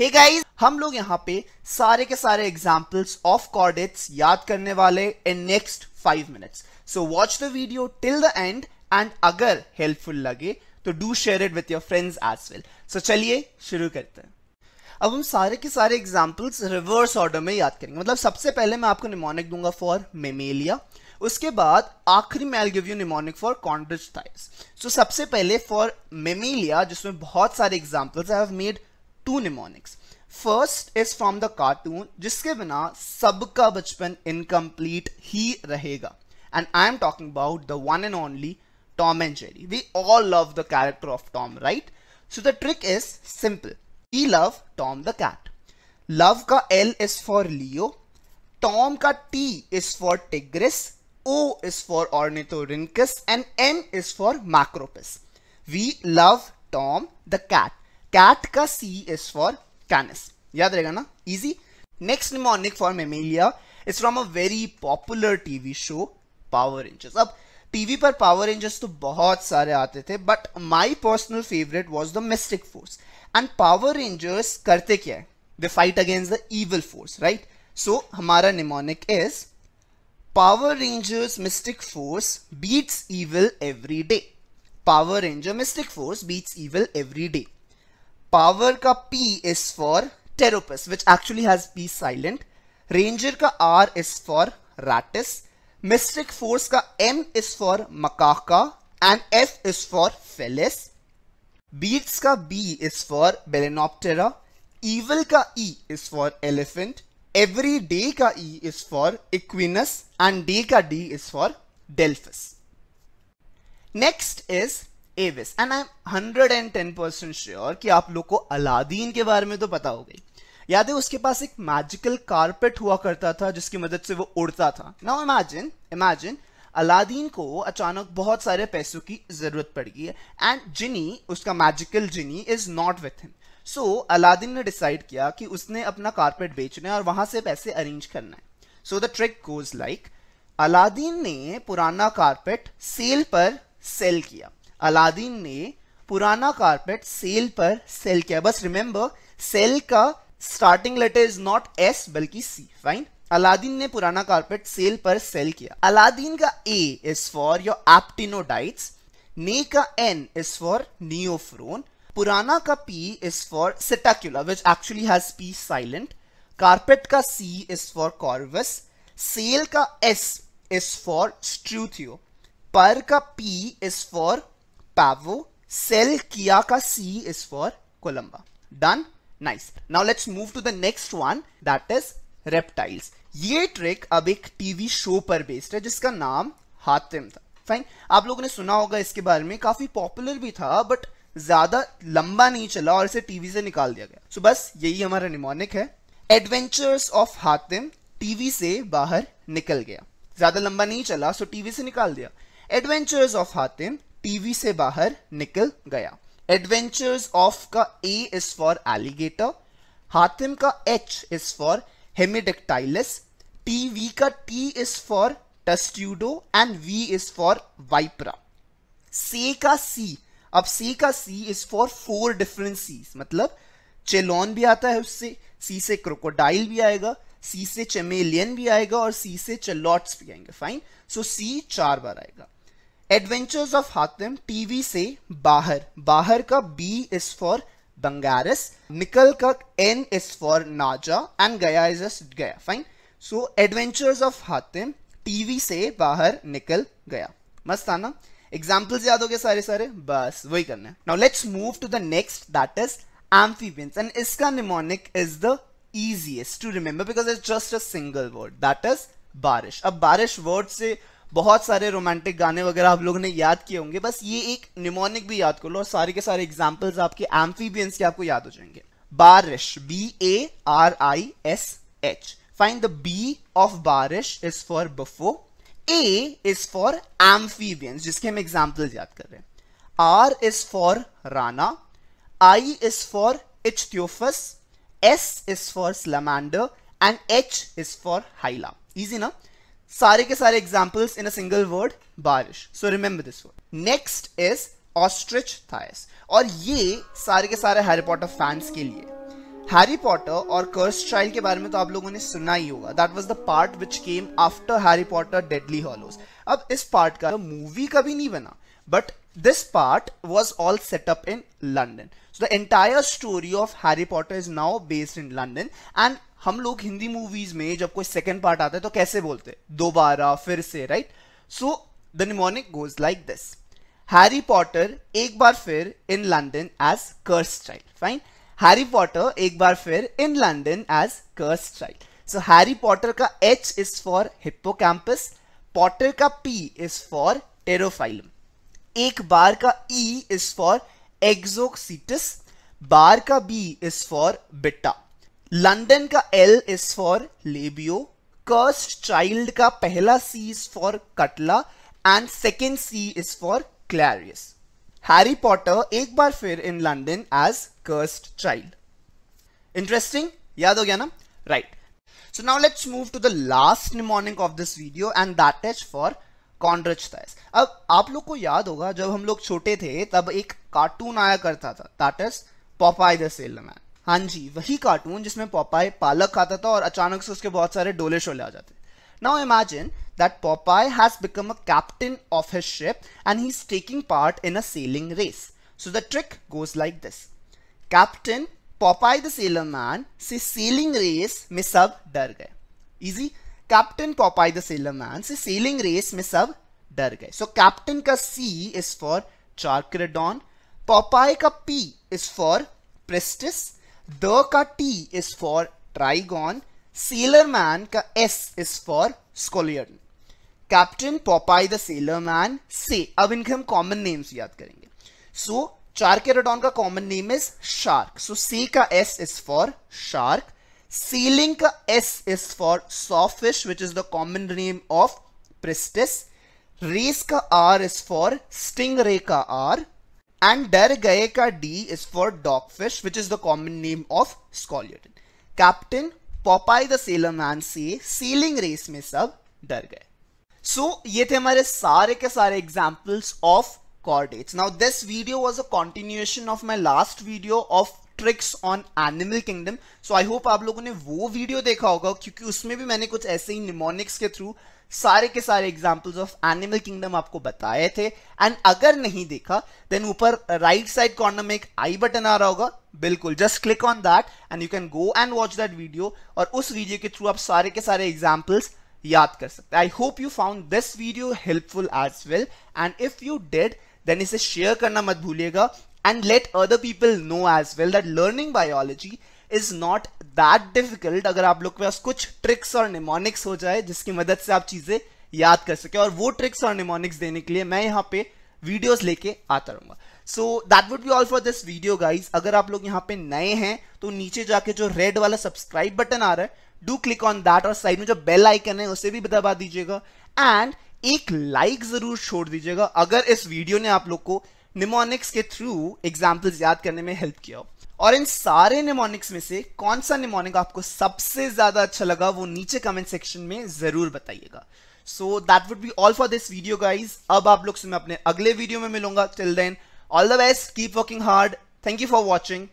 हे hey guys हम लोग यहाँ पे सारे के सारे एग्जाम्पल्स ऑफ कॉर्डेट्स याद करने वाले in next five minutes so watch the video till the end and अगर हेल्पफुल लगे तो do share it with your friends as well so चलिए शुरू करते हैं अब हम सारे के सारे एग्जाम्पल्स रिवर्स ऑर्डर में याद करेंगे मतलब सबसे पहले मैं आपको निमोनिक दूंगा फॉर मेमेलिया उसके बाद आखिरी मैल give you mnemonic for chondrichthyes so सबसे पहले फॉर मेमेलिया जिसमें बहुत सारे examples I have made two mnemonics. First is from the cartoon, जिसके बिना सबका बचपन incomplete ही रहेगा. And I am talking about the one and only Tom and Jerry. We all love the character of Tom, right? So the trick is simple. We love Tom the cat. Love का L is for Leo. Tom का T is for Tigris. O is for Ornithorhynchus. And M is for Macropus. We love Tom the cat. Cat का C is for Canis याद रहेगा ना easy next mnemonic for mammalia is from a very popular TV show Power Rangers अब TV पर Power Rangers तो बहुत सारे आते थे but my personal favourite was the Mystic Force and Power Rangers करते क्या है the fight against the evil force right so हमारा mnemonic is Power Rangers Mystic Force beats evil every day power Ranger Mystic Force beats evil every day Power का P is for Pteropus which actually has be silent Ranger का R is for Rattus Mystic Force का M is for Macaca and F is for Felis beats का B is for Balaenoptera evil का E is for elephant every day का E is for Equinus and day का D is for Delphis next is Aves and I am hundred and ten percent sure कि आप लोग को Aladdin के बारे में तो पता हो गई याद है उसके पास एक मैजिकल कारपेट हुआ करता था जिसकी मदद से वो उड़ता था नाउ इमेजिन इमेजिन अलादीन को अचानक बहुत सारे पैसों की जरूरत पड़ गई है एंड जिनी उसका magical genie is not with him so Aladdin ने डिसाइड किया कि उसने अपना कारपेट बेचना है और वहां से पैसे अरेंज करना है so the trick goes like Aladdin ने पुराना कारपेट सेल पर सेल किया अलादीन ने पुराना कारपेट सेल पर सेल किया बस रिमेंबर सेल का starting letter is not S बल्कि सी फाइन अलादीन ने पुराना कारपेट सेल पर सेल किया अलादीन का A is for your Aptenodytes ने का एन इज फॉर नियोफ्रोन पुराना का P is for Psittacula which actually has P silent carpet का C is for Corvus sale का एस इज फॉर स्ट्रूथियो पर का P is for Pavo, Cel ka C is for Columba. Done? Nice. Now let's move to the next one that is reptiles. ये trick अब एक TV show पर based है जिसका नाम हातिम था फाइन आप लोगों ने सुना होगा इसके बारे में काफी पॉपुलर भी था बट ज्यादा लंबा नहीं चला और इसे टीवी से निकाल दिया गया सो so बस यही हमारा निमोनिक है एडवेंचर्स ऑफ हातिम टीवी से बाहर निकल गया ज्यादा लंबा नहीं चला सो so टीवी से निकाल दिया एडवेंचर्स ऑफ हातिम टीवी से बाहर निकल गया एडवेंचर्स ऑफ का A is for alligator Hatim का H is for Hemidactylus TV का T is for Testudo and V is for Vipera से का सी अब से का C is for four different Cs मतलब चेलोन भी आता है उससे सी से क्रोकोडाइल भी आएगा सी से चमेलियन भी आएगा और सी से चलॉट्स भी आएंगे फाइन सो सी चार बार आएगा एडवेंचर्स ऑफ हातिम टीवी से बाहर बाहर का बी इज फॉर बंगारस निकल का N is for Naja and गया इज गया fine so adventures of Hatim TV से बाहर निकल गया मस्त आना एग्जाम्पल्स याद हो गए सारे सारे बस वही करना है now let's move to the next that is amphibians and इसका mnemonic is the easiest to remember because it's just a single word that is barish अब बारिश वर्ड से बहुत सारे रोमांटिक गाने वगैरह आप लोगों ने याद किए होंगे बस ये एक निमोनिक भी याद कर लो और सारे के सारे एग्जाम्पल्स आपके एम्फीबियंस के आपको याद हो जाएंगे barish B A R I S H find the B of barish is for Bufo A is for amphibians जिसके हम एग्जाम्पल्स याद कर रहे हैं R is for Rana I is for ichthyophus, S is for salamander and H is for hyla. Easy, na? सारे के सारे examples in a single word barish so remember this word next is ostrich था और ये सारे के सारे Harry Potter fans के लिए हैरी पॉटर और कर्स ट्रायल के बारे में तो आप लोगों ने सुना ही होगा that was the part which came after Harry Potter Deadly Hallows अब इस पार्ट का मूवी कभी नहीं बना but this part was all set up in London. So the entire story of Harry Potter is now based in London and हम लोग Hindi movies में जब कोई सेकंड पार्ट आता है तो कैसे बोलते हैं दोबारा फिर से right so the mnemonic goes like this Harry Potter एक बार फिर in London as curse child fine Harry Potter एक बार फिर in London as curse child so Harry Potter का H is for Hippocampus Potter का पी इज फॉर टेरोफाइलम एक बार का ई इज फॉर एक्सोक्सीटिस बार का B is for Betta London का L is for Labeo cursed child का पहला सी is for Catla and second C is for Clarias Harry Potter एक बार फिर in London as cursed child interesting याद हो गया ना right so now let's move to the last morning of this video and that is for chondrichthyes अब आप लोग को याद होगा जब हम लोग छोटे थे तब एक कार्टून आया करता था दैट पॉपाई द सेलमैन हाँ जी वही कार्टून जिसमें पॉपाई पालक खाता था और अचानक से उसके बहुत सारे डोले शोले आ जाते now imagine that Popeye has become a captain of his ship and he is taking part in a sailing race so the trick goes like this captain Popeye the sailman से सेलिंग रेस में सब डर गए easy captain Popeye the sailor man से sailing race में सब डर गए सो कैप्टन का C is for Carcharodon Popeye का P is for Pristis the का T is for Trygon sailor man का S is for Scoliodon captain Popeye the sailor man से अब इनके हम कॉमन नेम्स याद करेंगे सो so, चार्केराडॉन का common name is shark so C का S is for shark Sealing S is for sawfish, which is the common name of Pristis. Rees R is for stingray R. And Der D is for dogfish, which is the common name of Scolurin. Captain Popeye the Sailor Man say, Sealing race mein sab dar So, ye the humare saare ke examples of chordates. Now, this video was a continuation of my last video of tricks on animal kingdom so I hope आप लोगों ने वो video देखा होगा क्योंकि उसमें भी मैंने कुछ ऐसे ही निमोनिक्स के थ्रू सारे के सारे एग्जाम्पल्स ऑफ एनिमल किंगडम आपको बताए थे एंड अगर नहीं देखा देन ऊपर राइट साइड कॉर्नर में एक आई बटन आ रहा होगा बिल्कुल just click on that and you can go and watch that video और उस वीडियो के थ्रू आप सारे के सारे एग्जाम्पल्स याद कर सकते I hope you found this video helpful as well and if you did then इसे शेयर करना मत भूलिएगा and let other people know as well that learning biology is not that difficult अगर आप लोग के पास कुछ ट्रिक्स और निमोनिक्स हो जाए जिसकी मदद से आप चीजें याद कर सके और वो ट्रिक्स और निमोनिक्स देने के लिए मैं यहाँ पे वीडियोस लेके आता रहूंगा so that would be all for this video guys अगर आप लोग यहाँ पे नए हैं तो नीचे जाके जो रेड वाला सब्सक्राइब बटन आ रहा है डू क्लिक ऑन दैट और साइड में जो बेल आइकन है उसे भी दबा दीजिएगा एंड एक लाइक like जरूर छोड़ दीजिएगा अगर इस वीडियो ने आप लोग को निमोनिक्स के थ्रू एग्जाम्पल्स याद करने में हेल्प किया हो और इन सारे निमोनिक्स में से कौन सा निमोनिक आपको सबसे ज्यादा अच्छा लगा वो नीचे कमेंट सेक्शन में जरूर बताइएगा so that would be all for this video guys अब आप लोग से मैं अपने अगले वीडियो में मिलूंगा till then all the best keep working hard thank you for watching